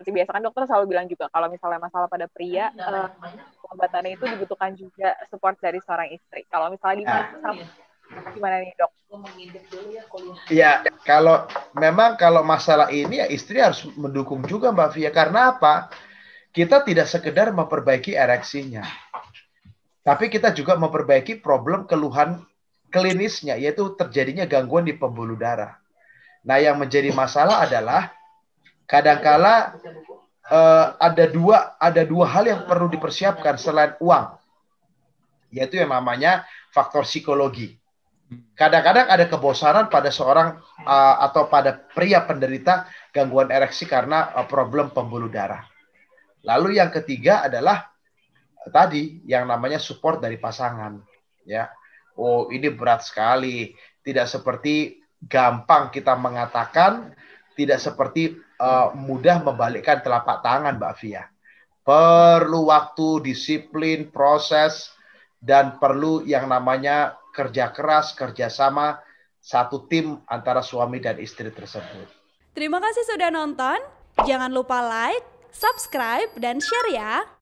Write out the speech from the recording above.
seperti biasa kan dokter selalu bilang juga kalau misalnya masalah pada pria pengobatannya uh, eh, pengobatannya itu dibutuhkan juga support dari seorang istri. Kalau misalnya di nah. gimana nih dok? Ya iya, kalau memang kalau masalah ini ya istri harus mendukung juga Mbak Fia karena apa? Kita tidak sekedar memperbaiki ereksinya, tapi kita juga memperbaiki problem keluhan klinisnya yaitu terjadinya gangguan di pembuluh darah. Nah, yang menjadi masalah adalah kadangkala uh, ada dua ada dua hal yang perlu dipersiapkan selain uang, yaitu yang namanya faktor psikologi. Kadang-kadang ada kebosanan pada seorang uh, atau pada pria penderita gangguan ereksi karena uh, problem pembuluh darah. Lalu yang ketiga adalah uh, tadi yang namanya support dari pasangan, ya. Oh, ini berat sekali. Tidak seperti gampang kita mengatakan, tidak seperti uh, mudah membalikkan telapak tangan, Mbak Fia. Perlu waktu, disiplin, proses, dan perlu yang namanya kerja keras, kerjasama satu tim antara suami dan istri tersebut. Terima kasih sudah nonton. Jangan lupa like, subscribe, dan share ya.